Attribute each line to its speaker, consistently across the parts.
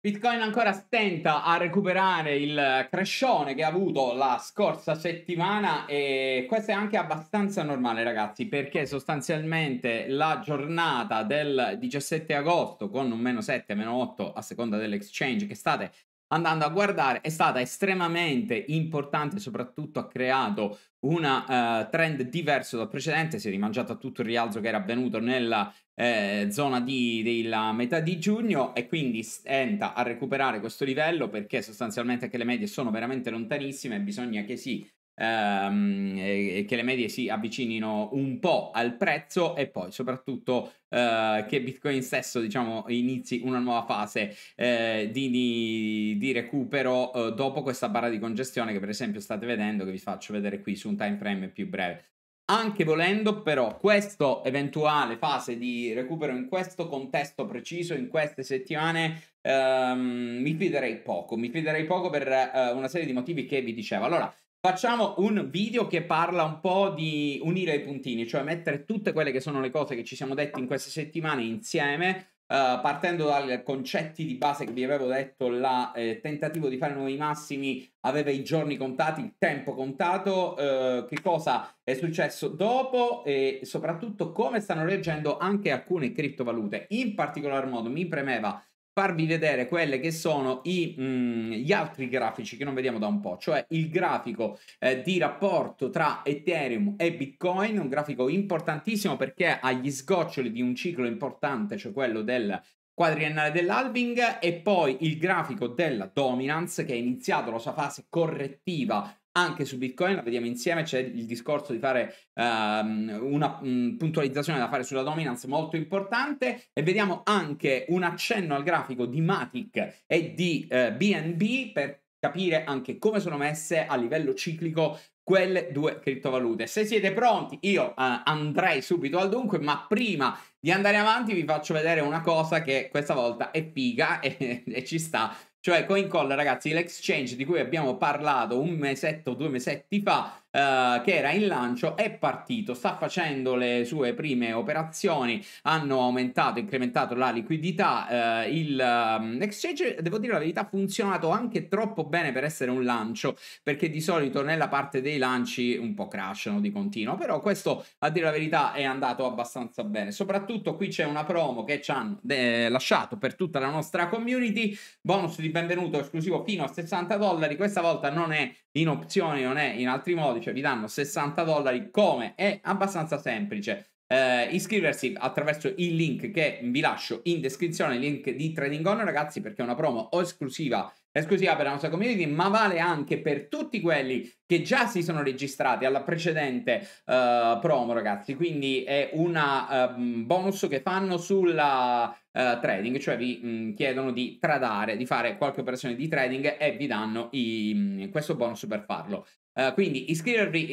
Speaker 1: Bitcoin ancora stenta a recuperare il crescione che ha avuto la scorsa settimana e questo è anche abbastanza normale ragazzi perché sostanzialmente la giornata del 17 agosto con un meno 7, meno 8 a seconda dell'exchange che state andando a guardare è stata estremamente importante, soprattutto ha creato una uh, trend diverso dal precedente, si è rimangiata tutto il rialzo che era avvenuto nella eh, zona di, della metà di giugno e quindi stenta a recuperare questo livello perché sostanzialmente anche le medie sono veramente lontanissime e bisogna che si ehm, e che le medie si avvicinino un po' al prezzo e poi soprattutto eh, che Bitcoin stesso diciamo inizi una nuova fase eh, di, di, di, recupero eh, dopo questa barra di congestione che per esempio state vedendo che vi faccio vedere qui su un time frame più breve anche volendo però questa eventuale fase di recupero in questo contesto preciso, in queste settimane, ehm, mi fiderei poco, mi fiderei poco per eh, una serie di motivi che vi dicevo. Allora, facciamo un video che parla un po' di unire i puntini, cioè mettere tutte quelle che sono le cose che ci siamo detti in queste settimane insieme. Uh, partendo dai concetti di base che vi avevo detto, il eh, tentativo di fare nuovi massimi aveva i giorni contati, il tempo contato, uh, che cosa è successo dopo e soprattutto come stanno reagendo anche alcune criptovalute. In particolar modo mi premeva farvi vedere quelle che sono i, mh, mm, gli altri grafici che non vediamo da un po', cioè il grafico eh, di rapporto tra Ethereum e Bitcoin, un grafico importantissimo perché ha gli sgoccioli di un ciclo importante, cioè quello del quadriennale dell'alving e poi il grafico della dominance che è iniziato la sua fase correttiva anche su Bitcoin, la vediamo insieme, c'è il discorso di fare um, una um, puntualizzazione da fare sulla dominance molto importante e vediamo anche un accenno al grafico di Matic e di uh, eh, BNB per capire anche come sono messe a livello ciclico quelle due criptovalute. Se siete pronti, io uh, andrei subito al dunque, ma prima di andare avanti vi faccio vedere una cosa che questa volta è piga e, e ci sta cioè CoinCall, ragazzi, l'exchange di cui abbiamo parlato un mesetto, due mesetti fa, Uh, che era in lancio, è partito, sta facendo le sue prime operazioni, hanno aumentato, incrementato la liquidità, uh, il um, ehm, exchange, devo dire la verità, ha funzionato anche troppo bene per essere un lancio, perché di solito nella parte dei lanci un po' crashano di continuo, però questo a dire la verità è andato abbastanza bene, soprattutto qui c'è una promo che ci hanno eh, lasciato per tutta la nostra community, bonus di di benvenuto esclusivo fino a 60 dollari. Questa volta non è in opzioni, non è in altri modi, cioè vi danno 60 dollari come è abbastanza semplice. Eh, iscriversi attraverso il link che vi lascio in descrizione, il link di Trading On ragazzi perché è una promo o esclusiva esclusiva per la nostra community, ma vale anche per tutti quelli che già si sono registrati alla precedente uh, promo, ragazzi. Quindi è un um, ehm, bonus che fanno sulla uh, trading, cioè vi mh, mm, chiedono di tradare, di fare qualche operazione di trading e vi danno i, mh, mm, questo bonus per farlo. Uh, quindi iscrivervi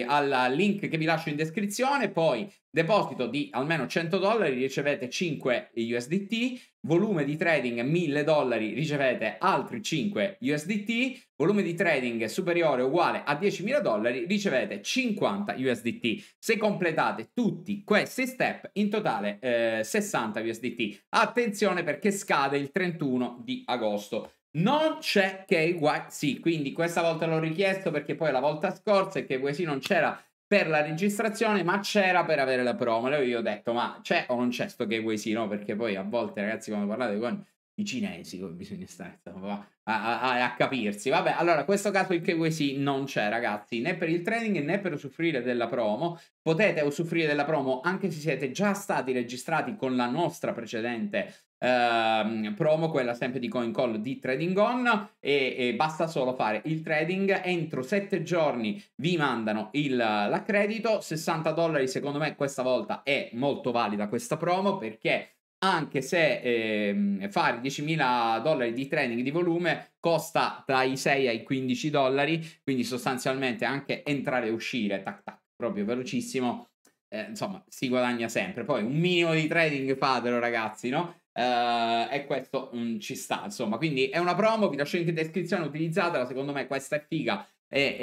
Speaker 1: eh, al link che vi lascio in descrizione, poi deposito di almeno 100 dollari, ricevete 5 USDT volume di trading 1000 dollari ricevete altri 5 USDT, volume di trading superiore o uguale a 10.000 dollari ricevete 50 USDT. Se completate tutti questi step in totale eh, 60 USDT. Attenzione perché scade il 31 di agosto. Non c'è KYC, quindi questa volta l'ho richiesto perché poi la volta scorsa il KYC non c'era per la registrazione, ma c'era per avere la promo. E io ho detto, ma c'è o non c'è sto gateway sì, no? Perché poi a volte, ragazzi, quando parlate con i cinesi come bisogna stare a, a, a, capirsi. Vabbè, allora, questo caso il KYC non c'è, ragazzi, né per il trading né per usufruire della promo. Potete usufruire della promo anche se siete già stati registrati con la nostra precedente Uh, promo, quella sempre di CoinCall di Trading On e, e, basta solo fare il trading entro sette giorni vi mandano il, l'accredito 60 dollari secondo me questa volta è molto valida questa promo perché anche se eh, fare 10.000 dollari di training di volume costa tra i 6 ai 15 dollari, quindi sostanzialmente anche entrare e uscire, tac tac, proprio velocissimo, eh, insomma si guadagna sempre. Poi un minimo di trading fatelo ragazzi, no? Eh, e questo um, ci sta, insomma. Quindi è una promo, vi lascio in descrizione, utilizzatela, secondo me questa è figa. E,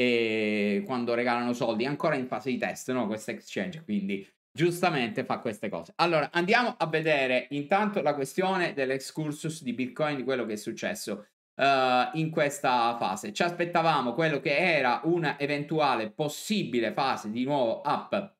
Speaker 1: e quando regalano soldi, ancora in fase di test, no? Questa exchange, quindi giustamente fa queste cose. Allora, andiamo a vedere intanto la questione dell'excursus di Bitcoin, quello che è successo uh, in questa fase. Ci aspettavamo quello che era una eventuale possibile fase di nuovo up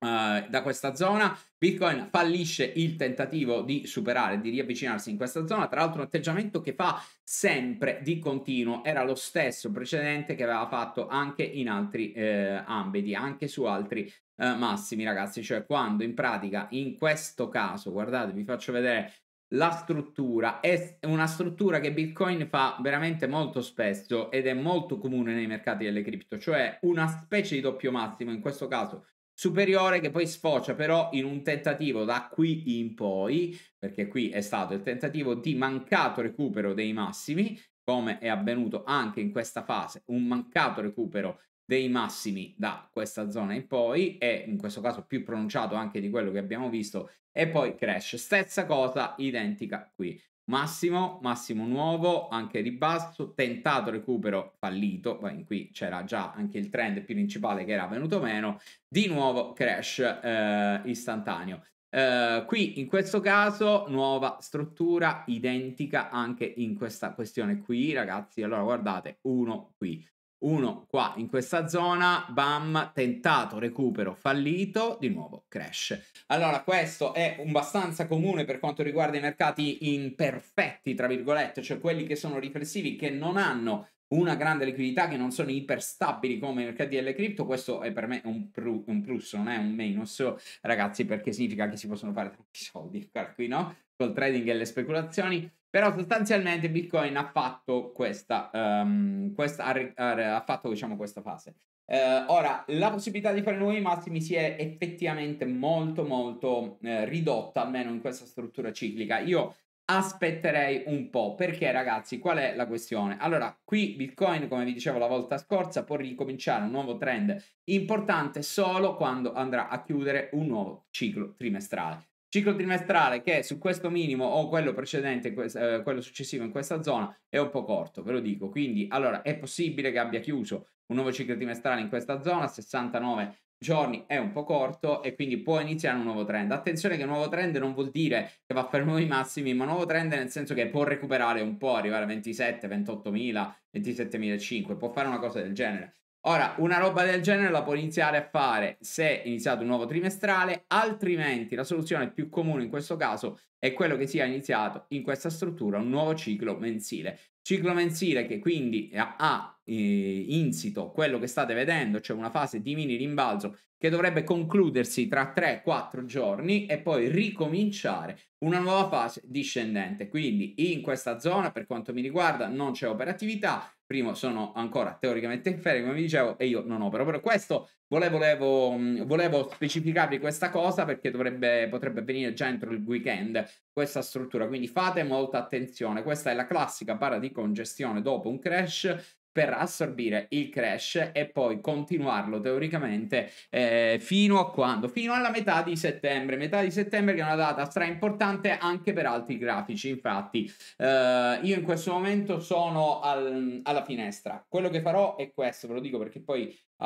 Speaker 1: Uh, da questa zona. Bitcoin fallisce il tentativo di superare, di riavvicinarsi in questa zona. Tra l'altro, un atteggiamento che fa sempre di continuo. Era lo stesso precedente che aveva fatto anche in altri eh, ambiti, anche su altri eh, massimi, ragazzi, cioè quando in pratica in questo caso, guardate, vi faccio vedere la struttura è una struttura che Bitcoin fa veramente molto spesso ed è molto comune nei mercati delle cripto, cioè una specie di doppio massimo, in questo caso superiore che poi sfocia però in un tentativo da qui in poi, perché qui è stato il tentativo di mancato recupero dei massimi, come è avvenuto anche in questa fase, un mancato recupero dei massimi da questa zona in poi e in questo caso più pronunciato anche di quello che abbiamo visto e poi crash. Stessa cosa identica qui. Massimo, massimo nuovo, anche ribasso, tentato recupero fallito, in qui c'era già anche il trend principale che era venuto meno, di nuovo crash eh, istantaneo. Uh, qui in questo caso nuova struttura identica anche in questa questione qui ragazzi allora guardate uno qui uno qua in questa zona, bam, tentato, recupero, fallito, di nuovo crash. Allora questo è abbastanza comune per quanto riguarda i mercati imperfetti, tra virgolette, cioè quelli che sono riflessivi, che non hanno una grande liquidità, che non sono iperstabili come i mercati delle cripto, questo è per me un, pru- un plus, non è un minus, ragazzi, perché significa che si possono fare tanti soldi, qui no? Col trading e le speculazioni. Però sostanzialmente Bitcoin ha fatto questa, um, questa ha, ha, fatto diciamo questa fase. Uh, ora, la possibilità di fare nuovi massimi si è effettivamente molto molto eh, ridotta, almeno in questa struttura ciclica. Io aspetterei un po', perché ragazzi, qual è la questione? Allora, qui Bitcoin, come vi dicevo la volta scorsa, può ricominciare un nuovo trend importante solo quando andrà a chiudere un nuovo ciclo trimestrale. Ciclo trimestrale che su questo minimo o quello precedente, eh, quello successivo in questa zona è un po' corto, ve lo dico. Quindi, allora, è possibile che abbia chiuso un nuovo ciclo trimestrale in questa zona, 69 giorni è un po' corto e quindi può iniziare un nuovo trend. Attenzione che nuovo trend non vuol dire che va per nuovi massimi, ma nuovo trend nel senso che può recuperare un po', arrivare a 27, 28.000, 27.500, può fare una cosa del genere. Ora, una roba del genere la puoi iniziare a fare se è iniziato un nuovo trimestrale, altrimenti la soluzione più comune in questo caso è quello che sia iniziato in questa struttura un nuovo ciclo mensile. Ciclo mensile che quindi ha, eh, insito quello che state vedendo, cioè una fase di mini rimbalzo che dovrebbe concludersi tra 3-4 giorni e poi ricominciare una nuova fase discendente. Quindi in questa zona, per quanto mi riguarda, non c'è operatività. Primo, sono ancora teoricamente in ferie, come vi dicevo, e io non opero. Per questo volevo, volevo, mm, volevo specificarvi questa cosa perché dovrebbe, potrebbe venire già entro il weekend questa struttura. Quindi fate molta attenzione. Questa è la classica barra di congestione dopo un crash per assorbire il crash e poi continuarlo teoricamente eh, fino a quando? Fino alla metà di settembre, metà di settembre che è una data stra importante anche per altri grafici, infatti eh, io in questo momento sono al, alla finestra, quello che farò è questo, ve lo dico perché poi uh,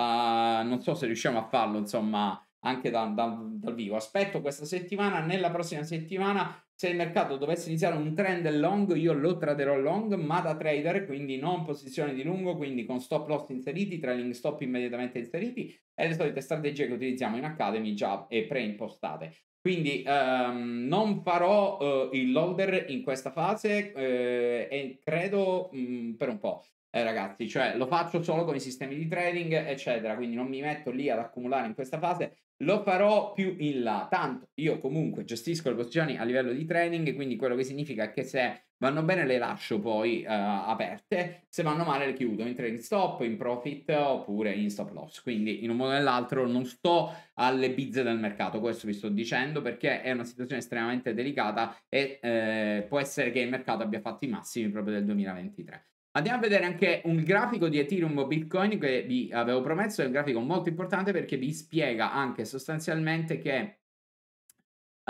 Speaker 1: non so se riusciamo a farlo insomma anche da, da, dal vivo. Aspetto questa settimana, nella prossima settimana, se il mercato dovesse iniziare un trend long, io lo traderò long, ma da trader, quindi non posizione di lungo, quindi con stop loss inseriti, trailing stop immediatamente inseriti e le solite strategie che utilizziamo in Academy già e preimpostate. Quindi ehm, non farò eh, il loader in questa fase eh, e credo mh, mm, per un po'. Eh, ragazzi, cioè lo faccio solo con i sistemi di trading, eccetera, quindi non mi metto lì ad accumulare in questa fase lo farò più in là, tanto io comunque gestisco le posizioni a livello di training, quindi quello che significa è che se vanno bene le lascio poi uh, aperte, se vanno male le chiudo in trade stop, in profit oppure in stop loss. Quindi in un modo o nell'altro non sto alle bizze del mercato, questo vi sto dicendo perché è una situazione estremamente delicata e eh, può essere che il mercato abbia fatto i massimi proprio del 2023. Andiamo a vedere anche un grafico di Ethereum Bitcoin che vi avevo promesso, è un grafico molto importante perché vi spiega anche sostanzialmente che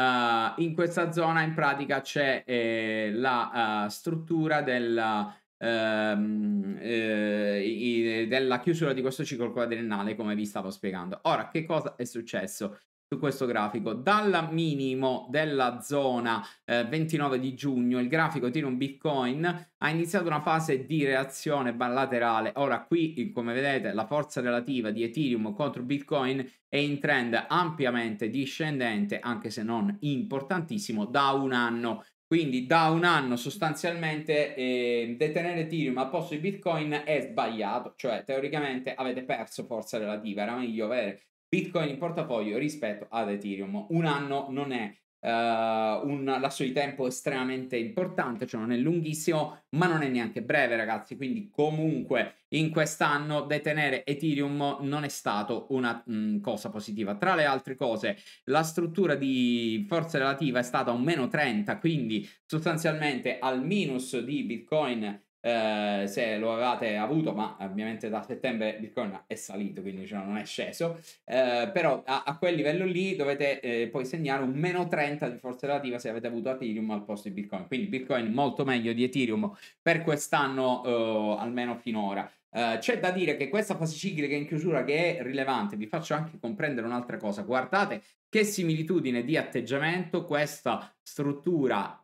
Speaker 1: uh, in questa zona in pratica c'è eh, la uh, struttura della, ehm, eh, i, della chiusura di questo ciclo quadriennale come vi stavo spiegando. Ora, che cosa è successo? su questo grafico. Dal minimo della zona eh, 29 di giugno il grafico tira Bitcoin, ha iniziato una fase di reazione laterale. Ora qui, come vedete, la forza relativa di Ethereum contro Bitcoin è in trend ampiamente discendente, anche se non importantissimo, da un anno. Quindi da un anno sostanzialmente eh, detenere Ethereum al posto di Bitcoin è sbagliato, cioè teoricamente avete perso forza relativa, era meglio avere Bitcoin in portafoglio rispetto ad Ethereum. Un anno non è Uh, un lasso di tempo estremamente importante, cioè non è lunghissimo, ma non è neanche breve, ragazzi. Quindi, comunque, in quest'anno detenere Ethereum non è stato una mh, mm, cosa positiva. Tra le altre cose, la struttura di forza relativa è stata un meno 30, quindi sostanzialmente al minus di Bitcoin eh, se lo avevate avuto, ma ovviamente da settembre Bitcoin è salito, quindi cioè non è sceso, eh, però a, a, quel livello lì dovete eh, poi segnare un meno 30 di forza relativa se avete avuto Ethereum al posto di Bitcoin, quindi Bitcoin molto meglio di Ethereum per quest'anno, eh, almeno finora. Uh, c'è da dire che questa fase ciclica in chiusura che è rilevante, vi faccio anche comprendere un'altra cosa. Guardate che similitudine di atteggiamento questa struttura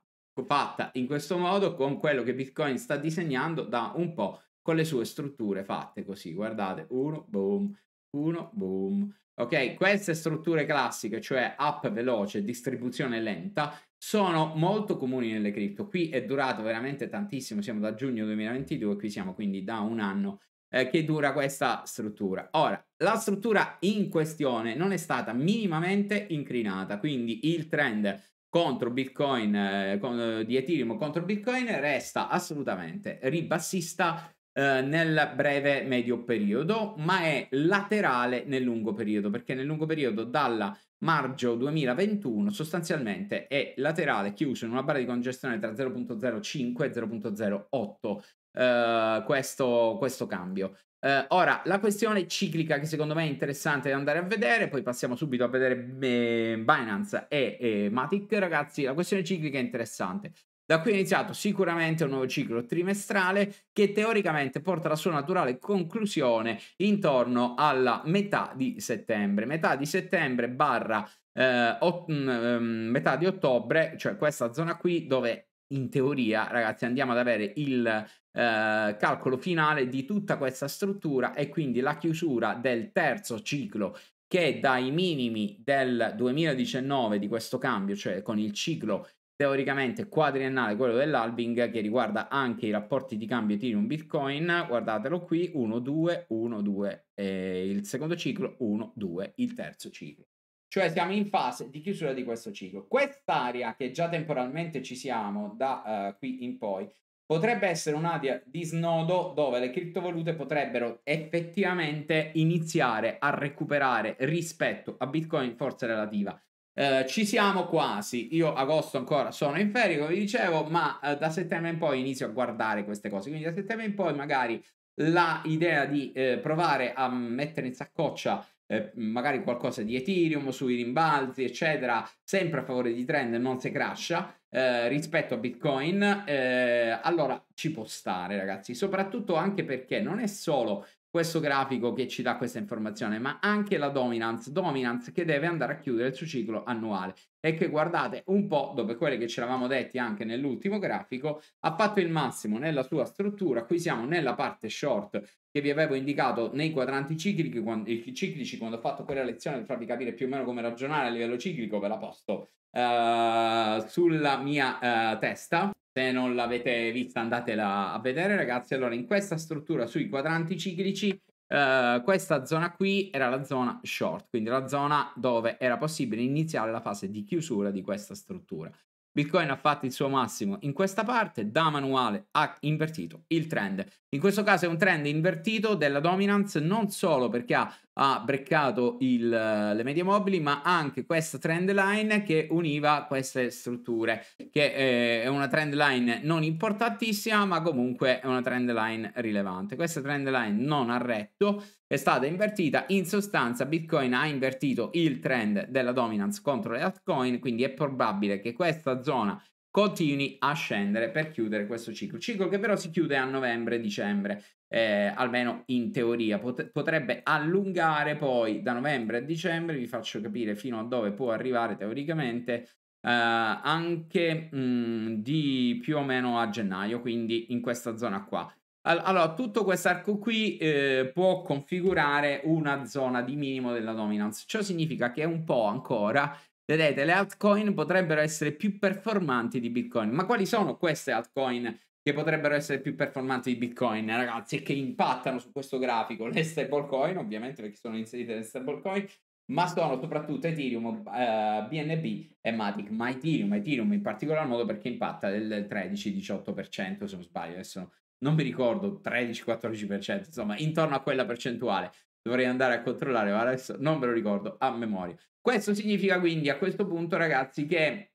Speaker 1: fatta in questo modo con quello che Bitcoin sta disegnando da un po' con le sue strutture fatte così, guardate, uno, boom, uno, boom. Ok, queste strutture classiche, cioè app veloce, distribuzione lenta, sono molto comuni nelle cripto. Qui è durato veramente tantissimo, siamo da giugno 2022, qui siamo quindi da un anno eh, che dura questa struttura. Ora, la struttura in questione non è stata minimamente incrinata, quindi il trend contro Bitcoin, eh, con, eh, di Ethereum contro Bitcoin resta assolutamente ribassista eh, nel breve medio periodo, ma è laterale nel lungo periodo, perché nel lungo periodo dalla maggio 2021 sostanzialmente è laterale chiuso in una barra di congestione tra 0.05 e 0.08 eh, questo, questo cambio eh, ora, la questione ciclica che secondo me è interessante andare a vedere, poi passiamo subito a vedere eh, Binance e, e ehm, Matic, ragazzi, la questione ciclica è interessante. Da qui è iniziato sicuramente un nuovo ciclo trimestrale che teoricamente porta la sua naturale conclusione intorno alla metà di settembre. Metà di settembre barra eh, ot- mm, ehm, metà di ottobre, cioè questa zona qui dove in teoria, ragazzi, andiamo ad avere il eh, calcolo finale di tutta questa struttura e quindi la chiusura del terzo ciclo che dai minimi del 2019 di questo cambio, cioè con il ciclo teoricamente quadriennale, quello dell'albing, che riguarda anche i rapporti di cambio Ethereum Bitcoin, guardatelo qui, 1, 2, 1, 2, eh, il secondo ciclo, 1, 2, il terzo ciclo. Cioè siamo in fase di chiusura di questo ciclo. Quest'area che già temporalmente ci siamo da uh, qui in poi potrebbe essere un'area di snodo dove le criptovalute potrebbero effettivamente iniziare a recuperare rispetto a Bitcoin in forza relativa. Eh, ci siamo quasi, io agosto ancora sono in ferie come vi dicevo, ma eh, da settembre in poi inizio a guardare queste cose, quindi da settembre in poi magari l'idea di eh, provare a mettere in saccoccia eh, magari qualcosa di Ethereum sui rimbalzi, eccetera, sempre a favore di trend, non se crasha eh, rispetto a Bitcoin, eh, allora ci può stare, ragazzi, soprattutto anche perché non è solo questo grafico che ci dà questa informazione, ma anche la dominance, dominance che deve andare a chiudere il suo ciclo annuale è che guardate un po' dopo quelle che ci eravamo detti anche nell'ultimo grafico, ha fatto il massimo nella sua struttura, qui siamo nella parte short che vi avevo indicato nei quadranti ciclici quando, ciclici, quando ho fatto quella lezione per farvi capire più o meno come ragionare a livello ciclico, ve la posto eh, sulla mia eh, testa. Se non l'avete vista andatela a vedere ragazzi, allora in questa struttura sui quadranti ciclici Uh, questa zona qui era la zona short, quindi la zona dove era possibile iniziare la fase di chiusura di questa struttura. Bitcoin ha fatto il suo massimo in questa parte, da manuale ha invertito il trend. In questo caso è un trend invertito della dominance non solo perché ha ha breccato il, eh, le medie mobili, ma anche questa trend line che univa queste strutture, che eh, è una trend line non importantissima, ma comunque è una trend line rilevante. Questa trend line non ha retto, è stata invertita, in sostanza Bitcoin ha invertito il trend della dominance contro le altcoin, quindi è probabile che questa zona continui a scendere per chiudere questo ciclo. Ciclo che però si chiude a novembre-dicembre, eh, almeno in teoria. Pot- potrebbe allungare poi da novembre a dicembre, vi faccio capire fino a dove può arrivare teoricamente, eh, anche mh, mm, di più o meno a gennaio, quindi in questa zona qua. allora, tutto questo arco qui eh, può configurare una zona di minimo della dominance, ciò significa che un po' ancora Vedete, le altcoin potrebbero essere più performanti di Bitcoin. Ma quali sono queste altcoin che potrebbero essere più performanti di Bitcoin, ragazzi, e che impattano su questo grafico? Le stablecoin, ovviamente, perché sono inserite le stablecoin, ma sono soprattutto Ethereum, eh, BNB e Matic, ma Ethereum, Ethereum in particolar modo perché impatta del 13-18% se non sbaglio, adesso non mi ricordo, 13-14%, insomma intorno a quella percentuale, dovrei andare a controllare, ma adesso non ve lo ricordo a memoria. Questo significa quindi a questo punto, ragazzi, che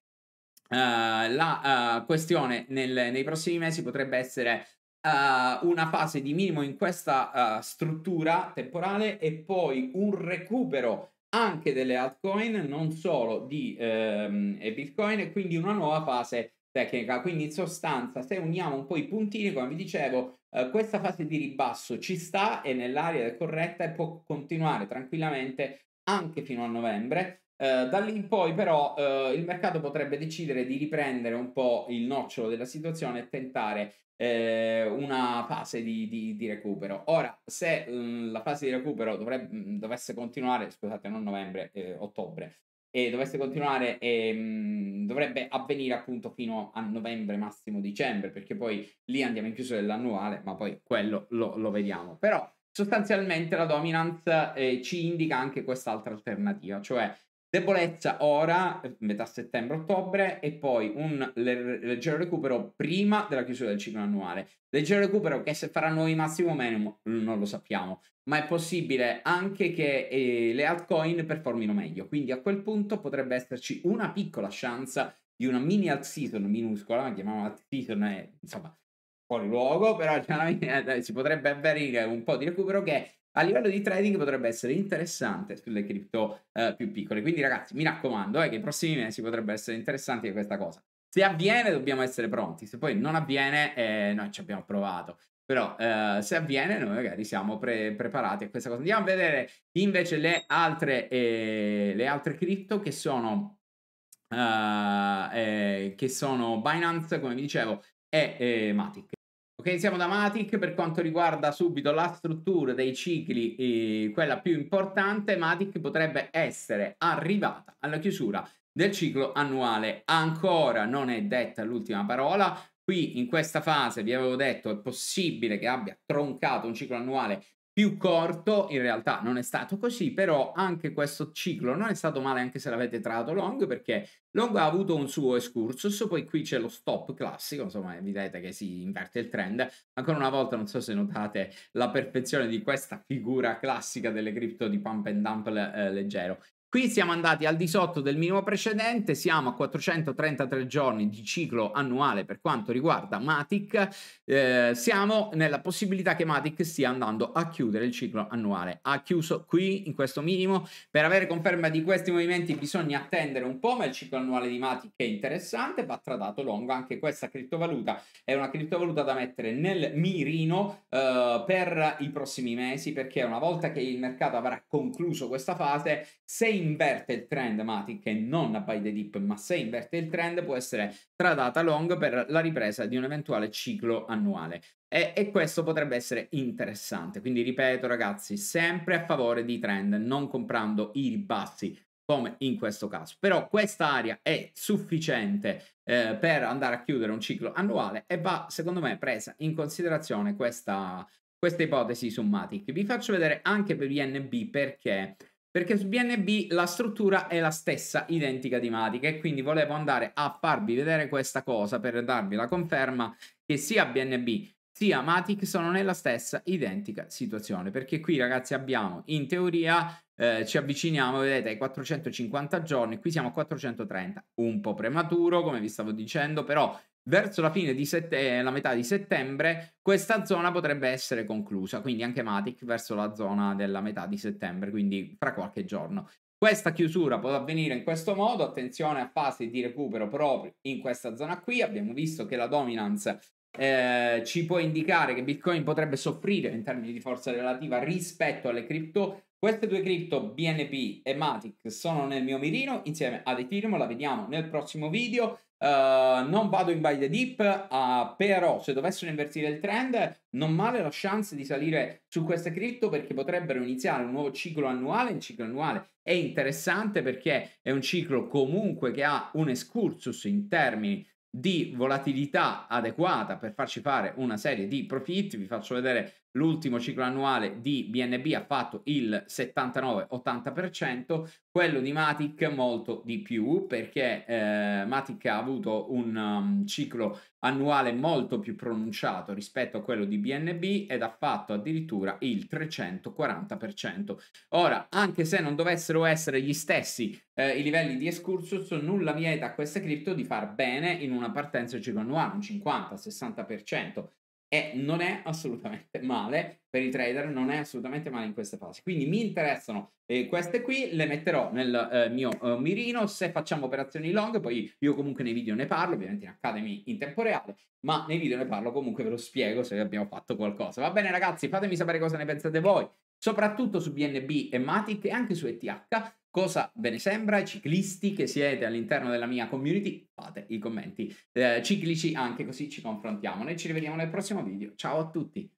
Speaker 1: uh, la uh, questione nel, nei prossimi mesi potrebbe essere uh, una fase di minimo in questa struttura temporale e poi un recupero anche delle altcoin, non solo di ehm, Bitcoin, e quindi una nuova fase tecnica. Quindi in sostanza, se uniamo un po' i puntini, come vi dicevo, eh, questa fase di ribasso ci sta e nell'area corretta e può continuare tranquillamente anche fino a novembre. Eh, da lì in poi però eh, il mercato potrebbe decidere di riprendere un po' il nocciolo della situazione e tentare eh, una fase di, di, di, recupero. Ora, se mh, mm, la fase di recupero dovrebbe, mh, mm, dovesse continuare, scusate, non novembre, eh, ottobre, e dovesse continuare e, ehm, mh, dovrebbe avvenire appunto fino a novembre, massimo dicembre, perché poi lì andiamo in chiusura dell'annuale, ma poi quello lo, lo vediamo. Però sostanzialmente la dominance eh, ci indica anche quest'altra alternativa, cioè debolezza ora, eh, metà settembre-ottobre, e poi un leggero recupero prima della chiusura del ciclo annuale. Leggero recupero che se farà nuovi massimo o meno mm, non lo sappiamo, ma è possibile anche che eh, le altcoin performino meglio, quindi a quel punto potrebbe esserci una piccola chance di una mini alt season minuscola, chiamiamola alt season, è, eh, insomma fuori luogo, però si potrebbe avere un po' di recupero che a livello di trading potrebbe essere interessante sulle cripto eh, più piccole. Quindi ragazzi, mi raccomando, eh, che i prossimi mesi potrebbe essere interessante questa cosa. Se avviene dobbiamo essere pronti, se poi non avviene eh, noi ci abbiamo provato. Però eh, se avviene noi magari siamo pre- preparati a questa cosa. Andiamo a vedere invece le altre, eh, le altre cripto che sono, eh, che sono Binance, come vi dicevo, e Matic. Ok, siamo da Matic per quanto riguarda subito la struttura dei cicli, eh, quella più importante, Matic potrebbe essere arrivata alla chiusura del ciclo annuale. Ancora non è detta l'ultima parola, qui in questa fase vi avevo detto è possibile che abbia troncato un ciclo annuale più corto, in realtà non è stato così, però anche questo ciclo non è stato male anche se l'avete tratto long, perché long ha avuto un suo excursus, poi qui c'è lo stop classico, insomma vedete che si inverte il trend, ancora una volta non so se notate la perfezione di questa figura classica delle cripto di pump and dump eh, leggero, Qui siamo andati al di sotto del minimo precedente, siamo a 433 giorni di ciclo annuale per quanto riguarda Matic, eh, siamo nella possibilità che Matic stia andando a chiudere il ciclo annuale. Ha chiuso qui in questo minimo, per avere conferma di questi movimenti bisogna attendere un po', ma il ciclo annuale di Matic è interessante, va tradato long, anche questa criptovaluta è una criptovaluta da mettere nel mirino eh, per i prossimi mesi, perché una volta che il mercato avrà concluso questa fase, se in inverte il trend, Matic, e non by the dip, ma se inverte il trend può essere tradata long per la ripresa di un eventuale ciclo annuale. E, e, questo potrebbe essere interessante. Quindi ripeto ragazzi, sempre a favore di trend, non comprando i ribassi come in questo caso. Però questa area è sufficiente eh, per andare a chiudere un ciclo annuale e va secondo me presa in considerazione questa, questa ipotesi su Matic. Vi faccio vedere anche per BNB perché perché su BNB la struttura è la stessa, identica di Matic e quindi volevo andare a farvi vedere questa cosa per darvi la conferma che sia BNB sia Matic sono nella stessa identica situazione perché qui ragazzi abbiamo in teoria eh, ci avviciniamo vedete ai 450 giorni qui siamo a 430 un po' prematuro come vi stavo dicendo però verso la fine di sette- eh, la metà di settembre questa zona potrebbe essere conclusa, quindi anche Matic verso la zona della metà di settembre, quindi fra qualche giorno. Questa chiusura può avvenire in questo modo, attenzione a fasi di recupero proprio in questa zona qui, abbiamo visto che la dominance eh, ci può indicare che Bitcoin potrebbe soffrire in termini di forza relativa rispetto alle cripto. Queste due cripto, BNP e Matic, sono nel mio mirino insieme ad Ethereum, la vediamo nel prossimo video. Eh, non vado in buy the dip, uh, eh, però se dovessero invertire il trend, non male la chance di salire su queste cripto perché potrebbero iniziare un nuovo ciclo annuale. Il ciclo annuale è interessante perché è un ciclo comunque che ha un excursus in termini di volatilità adeguata per farci fare una serie di profitti. Vi faccio vedere l'ultimo ciclo annuale di BNB ha fatto il 79-80%, quello di Matic molto di più perché eh, Matic ha avuto un um, ciclo annuale molto più pronunciato rispetto a quello di BNB ed ha fatto addirittura il 340%. Ora, anche se non dovessero essere gli stessi eh, i livelli di escursus, nulla vieta a queste cripto di far bene in una partenza ciclo annuale, un 50-60% e non è assolutamente male per i trader, non è assolutamente male in queste fasi. Quindi mi interessano eh, queste qui, le metterò nel eh, mio eh, mirino se facciamo operazioni long, poi io comunque nei video ne parlo, ovviamente in Academy in tempo reale, ma nei video ne parlo comunque, ve lo spiego se abbiamo fatto qualcosa. Va bene ragazzi, fatemi sapere cosa ne pensate voi, soprattutto su BNB e Matic e anche su ETH. Cosa ve ne sembra? Ciclisti che siete all'interno della mia community? Fate i commenti eh, ciclici anche così ci confrontiamo. Noi ci rivediamo nel prossimo video. Ciao a tutti!